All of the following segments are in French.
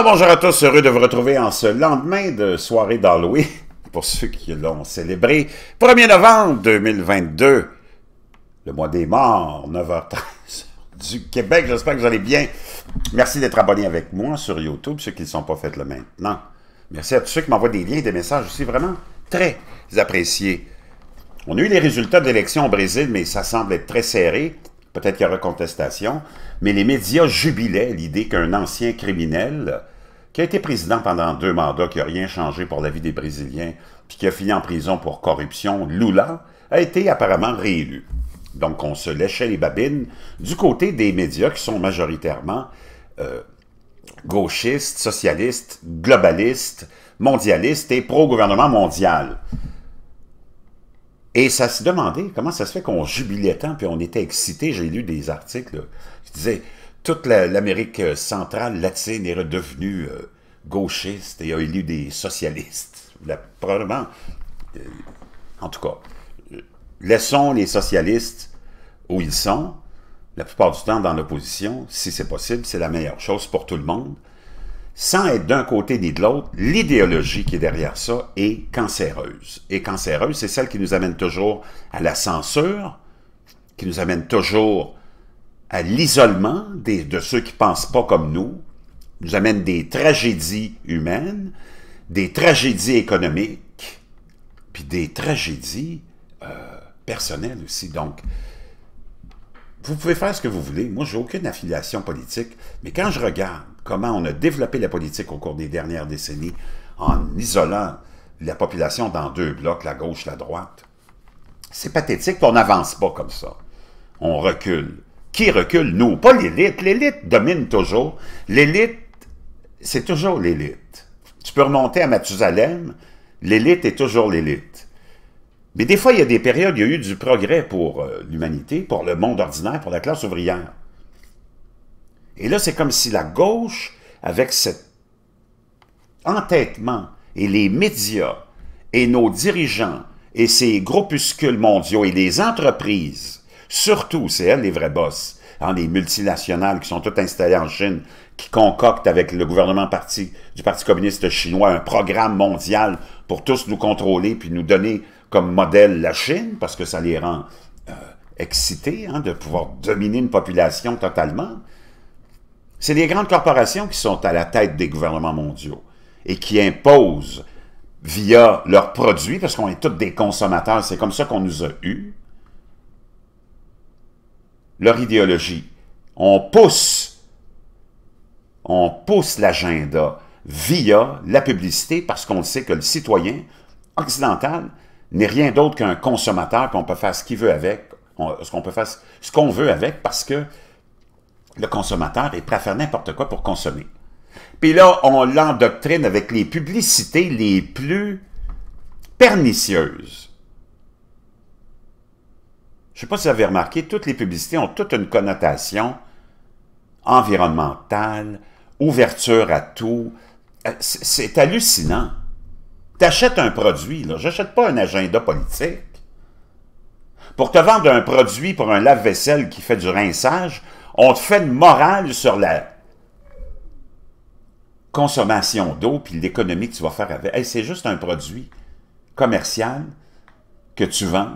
Ah, bonjour à tous, heureux de vous retrouver en ce lendemain de soirée d'Halloween, pour ceux qui l'ont célébré. 1er novembre 2022, le mois des morts, 9h13 du Québec. J'espère que vous allez bien. Merci d'être abonné avec moi sur YouTube, ceux qui ne sont pas faits le maintenant. Merci à tous ceux qui m'envoient des liens, et des messages aussi, vraiment très appréciés. On a eu les résultats de l'élection au Brésil, mais ça semble être très serré. Peut-être qu'il y aura contestation, mais les médias jubilaient l'idée qu'un ancien criminel qui a été président pendant deux mandats, qui n'a rien changé pour la vie des Brésiliens, puis qui a fini en prison pour corruption, Lula, a été apparemment réélu. Donc on se léchait les babines du côté des médias qui sont majoritairement euh, gauchistes, socialistes, globalistes, mondialistes et pro-gouvernement mondial. Et ça se demandait comment ça se fait qu'on jubilait tant, puis on était excité. J'ai lu des articles qui disaient toute l'Amérique euh, centrale, latine est redevenue euh, gauchiste et a élu des socialistes. probablement, euh, en tout cas, laissons les socialistes où ils sont, la plupart du temps dans l'opposition, si c'est possible, c'est la meilleure chose pour tout le monde sans être d'un côté ni de l'autre, l'idéologie qui est derrière ça est cancéreuse. Et cancéreuse, c'est celle qui nous amène toujours à la censure, qui nous amène toujours à l'isolement de ceux qui pensent pas comme nous, nous amène des tragédies humaines, des tragédies économiques, puis des tragédies euh, personnelles aussi. Donc, vous pouvez faire ce que vous voulez. Moi, j'ai aucune affiliation politique, mais quand je regarde comment on a développé la politique au cours des dernières décennies en isolant la population dans deux blocs, la gauche, la droite. C'est pathétique, on n'avance pas comme ça. On recule. Qui recule? Nous, pas l'élite. L'élite domine toujours. L'élite, c'est toujours l'élite. Tu peux remonter à Mathusalem, l'élite est toujours l'élite. Mais des fois, il y a des périodes, il y a eu du progrès pour euh, l'humanité, pour le monde ordinaire, pour la classe ouvrière. Et là, c'est comme si la gauche, avec cet entêtement et les médias et nos dirigeants et ces groupuscules mondiaux et les entreprises, surtout, c'est elles les vrais bosses, hein, les multinationales qui sont toutes installées en Chine, qui concoctent avec le gouvernement parti, du Parti communiste chinois un programme mondial pour tous nous contrôler puis nous donner comme modèle la Chine, parce que ça les rend euh, excités hein, de pouvoir dominer une population totalement. C'est les grandes corporations qui sont à la tête des gouvernements mondiaux et qui imposent via leurs produits, parce qu'on est tous des consommateurs, c'est comme ça qu'on nous a eus, leur idéologie. On pousse, on pousse l'agenda via la publicité parce qu'on sait que le citoyen occidental n'est rien d'autre qu'un consommateur qu'on peut faire ce qu'il veut avec, ce qu'on peut faire ce qu'on veut avec parce que le consommateur est prêt à faire n'importe quoi pour consommer. Puis là, on l'endoctrine avec les publicités les plus pernicieuses. Je ne sais pas si vous avez remarqué, toutes les publicités ont toute une connotation environnementale, ouverture à tout. Euh, c'est hallucinant. Tu achètes un produit, là. J'achète pas un agenda politique. Pour te vendre un produit pour un lave-vaisselle qui fait du rinçage, on te fait une morale sur la consommation d'eau puis l'économie que tu vas faire avec. c'est juste un produit commercial que tu vends,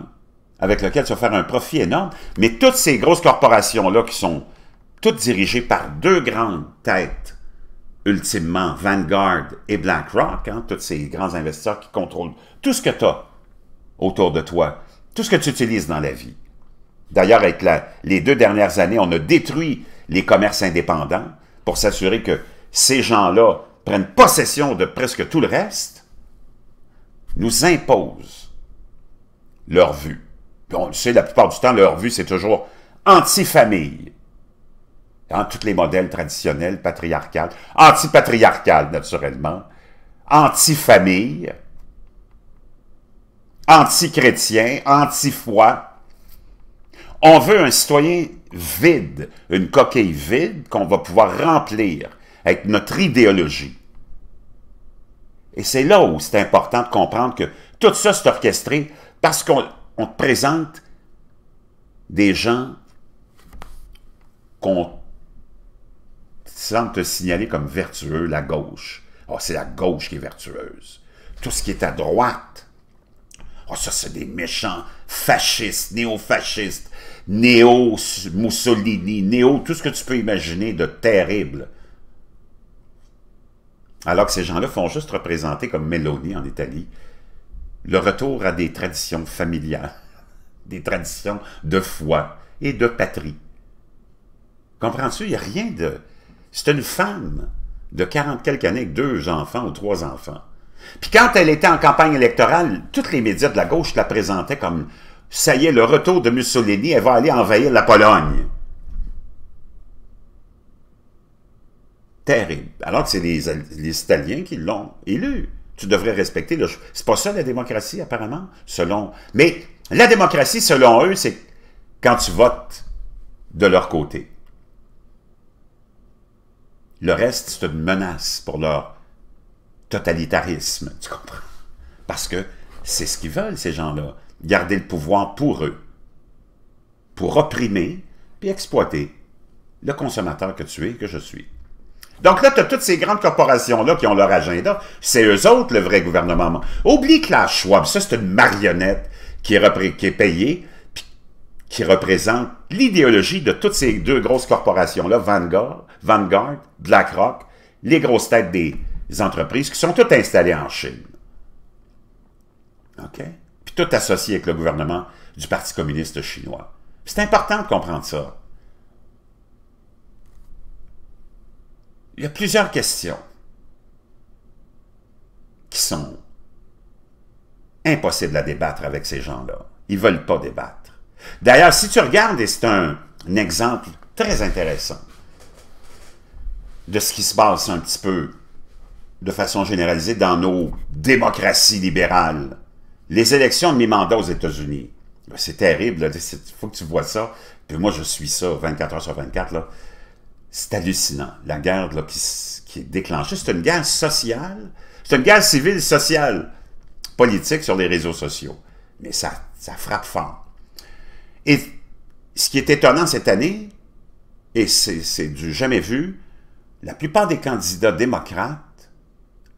avec lequel tu vas faire un profit énorme. Mais toutes ces grosses corporations-là qui sont toutes dirigées par deux grandes têtes, ultimement Vanguard et BlackRock, hein, tous ces grands investisseurs qui contrôlent tout ce que tu as autour de toi, tout ce que tu utilises dans la vie. D'ailleurs, avec les deux dernières années, on a détruit les commerces indépendants pour s'assurer que ces gens-là prennent possession de presque tout le reste, nous imposent leur vue. Puis on le sait, la plupart du temps, leur vue, c'est toujours anti-famille. Dans tous les modèles traditionnels, patriarcal, anti-patriarcal, naturellement, anti-famille, anti-chrétien, anti-foi, on veut un citoyen vide, une coquille vide qu'on va pouvoir remplir avec notre idéologie. Et c'est là où c'est important de comprendre que tout ça, c'est orchestré parce qu'on te présente des gens qu'on semble te signaler comme vertueux, la gauche. Ah, c'est la gauche qui est vertueuse. Tout ce qui est à droite, Oh, ça, c'est des méchants fascistes, néo-fascistes, néo-Mussolini, néo, tout ce que tu peux imaginer de terrible. Alors que ces gens-là font juste représenter, comme Mélanie en Italie, le retour à des traditions familiales, des traditions de foi et de patrie. Comprends-tu? Il n'y a rien de... C'est une femme de 40 quelques années avec deux enfants ou trois enfants. Puis quand elle était en campagne électorale, tous les médias de la gauche la présentaient comme « ça y est, le retour de Mussolini, elle va aller envahir la Pologne ». Terrible. Alors que c'est les, Italiens qui l'ont élu. Tu devrais respecter le... C'est pas ça la démocratie, apparemment, selon... Mais la démocratie, selon eux, c'est quand tu votes de leur côté. Le reste, c'est une menace pour leur totalitarisme, tu comprends? Parce que c'est ce qu'ils veulent, ces gens-là. Garder le pouvoir pour eux, pour opprimer, puis exploiter le consommateur que tu es, que je suis. Donc là, tu as toutes ces grandes corporations-là qui ont leur agenda. C'est eux autres, le vrai gouvernement. Oublie que la Schwab, ça, c'est une marionnette qui est, payée, qui représente l'idéologie de toutes ces deux grosses corporations-là, Vanguard, Vanguard, BlackRock, les grosses têtes des, des entreprises qui sont toutes installées en Chine. OK? Puis toutes associées avec le gouvernement du Parti communiste chinois. C'est important de comprendre ça. Il y a plusieurs questions qui sont impossibles à débattre avec ces gens-là. Ils ne veulent pas débattre. D'ailleurs, si tu regardes, et c'est un, un exemple très intéressant de ce qui se passe un petit peu de façon généralisée dans nos démocraties libérales. Les élections de mi-mandat aux États-Unis. Ben, c'est terrible, il faut que tu vois ça. Puis moi, je suis ça 24 heures sur 24. C'est hallucinant. La guerre qui, qui est déclenchée, c'est une guerre sociale. C'est une guerre civile, sociale, politique sur les réseaux sociaux. Mais ça, ça frappe fort. Et ce qui est étonnant cette année, et c'est du jamais vu, la plupart des candidats démocrates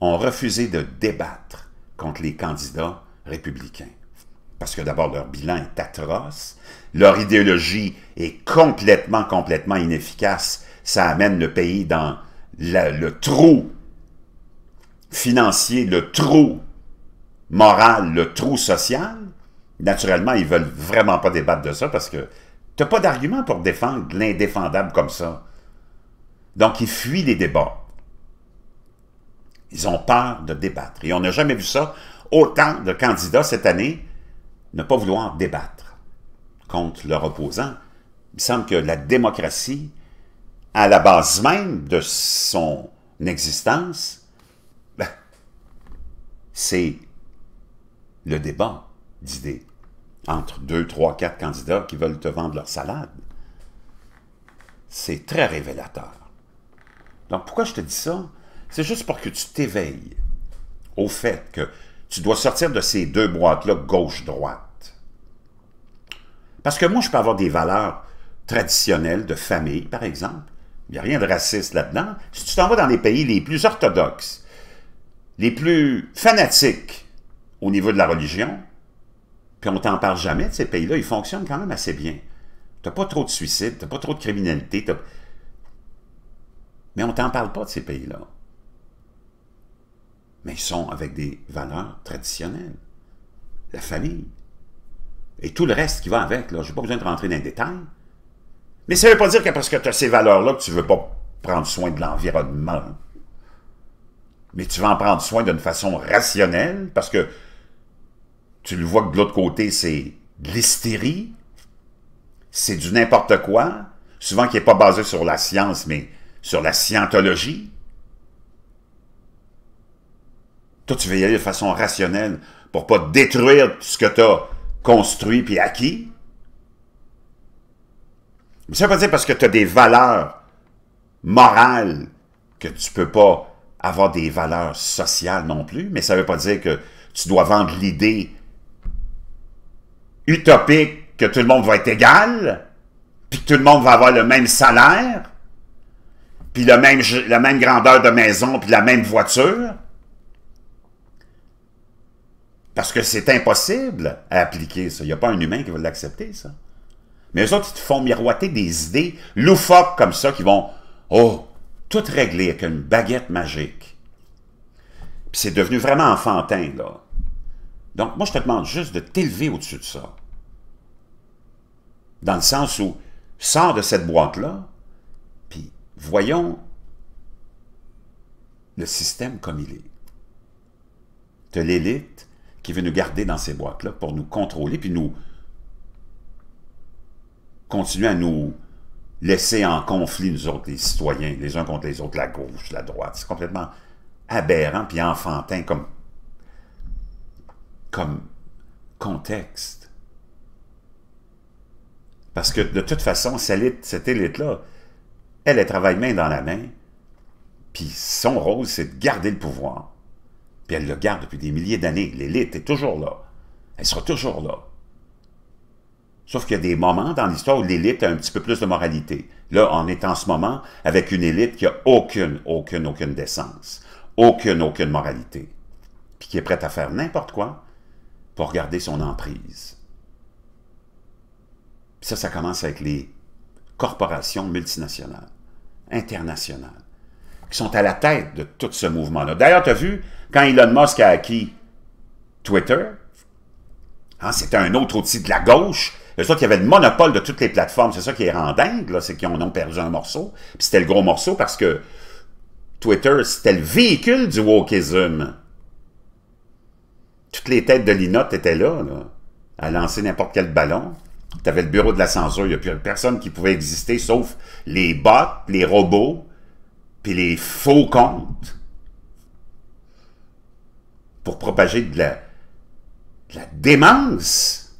ont refusé de débattre contre les candidats républicains. Parce que d'abord, leur bilan est atroce, leur idéologie est complètement, complètement inefficace. Ça amène le pays dans le trou financier, le trou moral, le trou social. Naturellement, ils veulent vraiment pas débattre de ça parce que n'as pas d'argument pour défendre l'indéfendable comme ça. Donc, ils fuient les débats. Ils ont peur de débattre. Et on n'a jamais vu ça. Autant de candidats cette année ne pas vouloir débattre contre leur opposant. Il semble que la démocratie, à la base même de son existence, ben, c'est le débat d'idées entre deux, trois, quatre candidats qui veulent te vendre leur salade. C'est très révélateur. Donc, pourquoi je te dis ça? C'est juste pour que tu t'éveilles au fait que tu dois sortir de ces deux boîtes-là, gauche-droite. Parce que moi, je peux avoir des valeurs traditionnelles de famille, par exemple. Il n'y a rien de raciste là-dedans. Si tu t'en vas dans les pays les plus orthodoxes, les plus fanatiques au niveau de la religion, puis on t'en parle jamais de ces pays-là, ils fonctionnent quand même assez bien. Tu n'as pas trop de suicides, tu n'as pas trop de criminalité, mais on t'en parle pas de ces pays-là mais ils sont avec des valeurs traditionnelles. La famille. Et tout le reste qui va avec. Je n'ai pas besoin de rentrer dans les détails. Mais ça ne veut pas dire que parce que tu as ces valeurs-là que tu ne veux pas prendre soin de l'environnement. Mais tu vas en prendre soin d'une façon rationnelle parce que tu le vois que de l'autre côté, c'est de l'hystérie, c'est du n'importe quoi, souvent qui n'est pas basé sur la science, mais sur la scientologie. Toi, tu veux y aller de façon rationnelle pour pas détruire ce que tu as construit puis acquis. Mais ça veut pas dire parce que tu as des valeurs morales que tu peux pas avoir des valeurs sociales non plus, mais ça veut pas dire que tu dois vendre l'idée utopique que tout le monde va être égal, puis que tout le monde va avoir le même salaire, puis le même, la même grandeur de maison, puis la même voiture. Parce que c'est impossible à appliquer, ça. Il n'y a pas un humain qui va l'accepter, ça. Mais eux autres, ils te font miroiter des idées loufoques comme ça qui vont, oh, tout régler avec une baguette magique. Puis c'est devenu vraiment enfantin, là. Donc, moi, je te demande juste de t'élever au-dessus de ça. Dans le sens où, sors de cette boîte-là, puis voyons le système comme il est. De l'élite qui veut nous garder dans ces boîtes-là pour nous contrôler, puis nous continuer à nous laisser en conflit, nous autres, les citoyens, les uns contre les autres, la gauche, la droite. C'est complètement aberrant puis enfantin comme, comme contexte. Parce que de toute façon, cette élite-là, elle, elle travaille main dans la main, puis son rôle, c'est de garder le pouvoir puis elle le garde depuis des milliers d'années. L'élite est toujours là. Elle sera toujours là. Sauf qu'il y a des moments dans l'histoire où l'élite a un petit peu plus de moralité. Là, on est en ce moment avec une élite qui a aucune, aucune, aucune décence, aucune, aucune moralité, puis qui est prête à faire n'importe quoi pour garder son emprise. ça, ça commence avec les corporations multinationales, internationales qui sont à la tête de tout ce mouvement-là. D'ailleurs, tu as vu, quand Elon Musk a acquis Twitter, hein, c'était un autre outil de la gauche, c'est ça qu'il y avait le monopole de toutes les plateformes, c'est ça qui est rend dingue, c'est qu'ils en ont perdu un morceau, puis c'était le gros morceau parce que Twitter, c'était le véhicule du wokeism. Toutes les têtes de l'inote étaient là, là, à lancer n'importe quel ballon. Tu avais le bureau de la censure, il n'y a plus personne qui pouvait exister sauf les bots, les robots, puis les faux comptes pour propager de la, démence.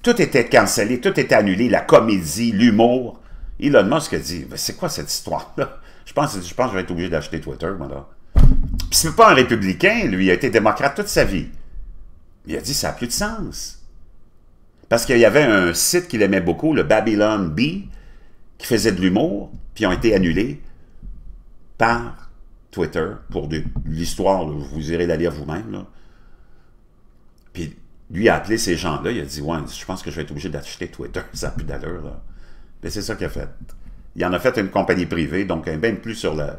Tout était cancellé, tout était annulé, la comédie, l'humour. Elon Musk a dit, c'est quoi cette histoire-là? Je pense, je pense que je vais être obligé d'acheter Twitter, moi, là. Puis c'est pas un républicain, lui, il a été démocrate toute sa vie. Il a dit, ça n'a plus de sens. Parce qu'il y avait un site qu'il aimait beaucoup, le Babylon Bee, qui faisaient de l'humour, puis ont été annulés par Twitter pour de l'histoire, vous irez la lire vous-même. Puis lui a appelé ces gens-là, il a dit Ouais, je pense que je vais être obligé d'acheter Twitter, ça n'a plus d'allure. Mais c'est ça qu'il a fait. Il en a fait une compagnie privée, donc elle n'est même plus sur le,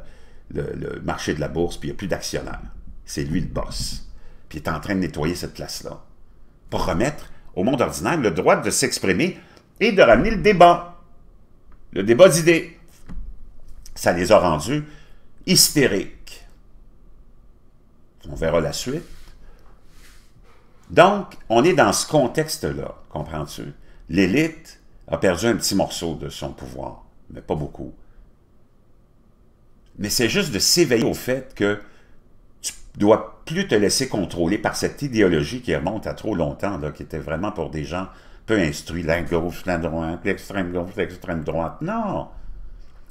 marché de la bourse, puis il n'y a plus d'actionnaire. C'est lui le boss. Puis il est en train de nettoyer cette place-là. Pour remettre au monde ordinaire le droit de s'exprimer et de ramener le débat. Le débat d'idées, ça les a rendus hystériques. On verra la suite. Donc, on est dans ce contexte-là, comprends-tu? L'élite a perdu un petit morceau de son pouvoir, mais pas beaucoup. Mais c'est juste de s'éveiller au fait que tu dois plus te laisser contrôler par cette idéologie qui remonte à trop longtemps, qui était vraiment pour des gens peu instruit, la gauche, l'extrême gauche, l'extrême droite. Non.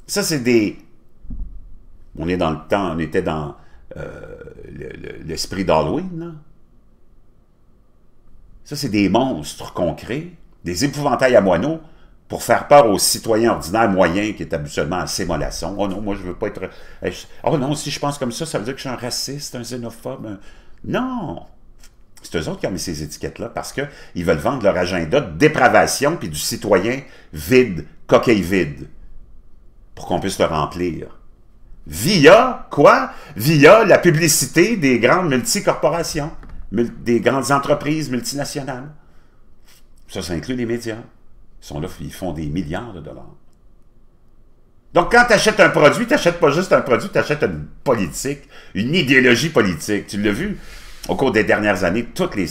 Ça, c'est des... On est dans le temps, on était dans euh, l'esprit d'Halloween, non Ça, c'est des monstres concrets, des épouvantails à moineaux pour faire part aux citoyens ordinaires moyens qui est habituellement ces mollasson. Oh non, moi, je veux pas être... Oh non, si je pense comme ça, ça veut dire que je suis un raciste, un xénophobe. Non! C'est eux autres qui ont mis ces étiquettes-là parce qu'ils veulent vendre leur agenda de dépravation puis du citoyen vide, coquille vide, pour qu'on puisse le remplir. Via quoi? Via la publicité des grandes multicorporations, des grandes entreprises multinationales. Ça, ça inclut les médias. Ils sont là, ils font des milliards de dollars. Donc, quand tu achètes un produit, tu n'achètes pas juste un produit, tu achètes une politique, une idéologie politique. Tu l'as vu? au cours des dernières années, tous les,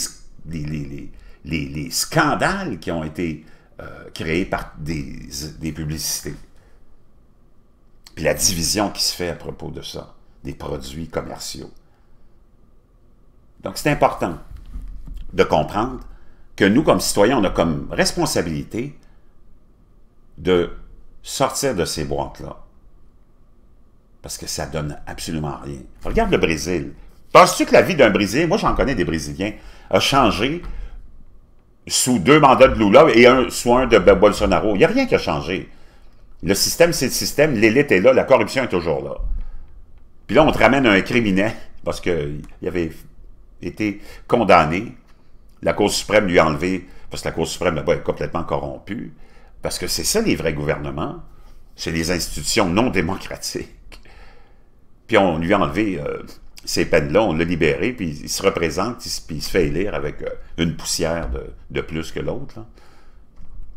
scandales qui ont été euh, créés par des, publicités. Puis la division qui se fait à propos de ça, des produits commerciaux. Donc c'est important de comprendre que nous, comme citoyens, on a comme responsabilité de sortir de ces boîtes-là. Parce que ça donne absolument rien. Regarde le Brésil. Penses-tu que la vie d'un Brésilien, moi j'en connais des Brésiliens, a changé sous deux mandats de Lula et un, sous un de Bolsonaro? Il n'y a rien qui a changé. Le système, c'est le système, l'élite est là, la corruption est toujours là. Puis là, on te ramène un criminel, parce qu'il avait été condamné. La Cour suprême lui a enlevé, parce que la Cour suprême là-bas est complètement corrompue. Parce que c'est ça les vrais gouvernements, c'est les institutions non démocratiques. Puis on lui a enlevé euh, ces peines-là, on l'a libéré, puis il se représente, puis il se fait élire avec euh, une poussière de, plus que l'autre.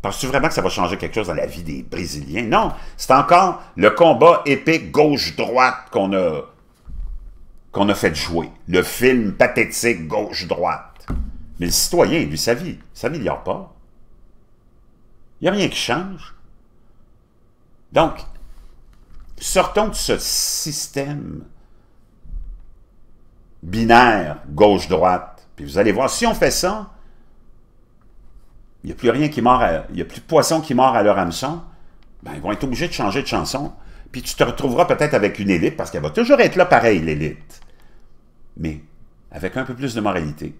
Penses-tu vraiment que ça va changer quelque chose dans la vie des Brésiliens? Non, c'est encore le combat épique gauche-droite qu'on a, qu'on a fait jouer. Le film pathétique gauche-droite. Mais le citoyen, lui, sa vie, ça n'améliore pas. Il n'y a rien qui change. Donc, sortons de ce système binaire, gauche-droite. Puis vous allez voir, si on fait ça, il n'y a plus rien qui mord, il n'y a plus de poissons qui mord à leur hameçon, ben, ils vont être obligés de changer de chanson. Puis tu te retrouveras peut-être avec une élite, parce qu'elle va toujours être là pareil, l'élite. Mais avec un peu plus de moralité,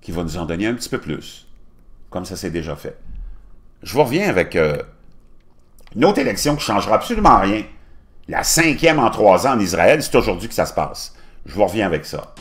qui va nous en donner un petit peu plus, comme ça s'est déjà fait. Je vous reviens avec euh, une autre élection qui ne changera absolument rien. La cinquième en trois ans en Israël, c'est aujourd'hui que ça se passe. Je vous reviens avec ça.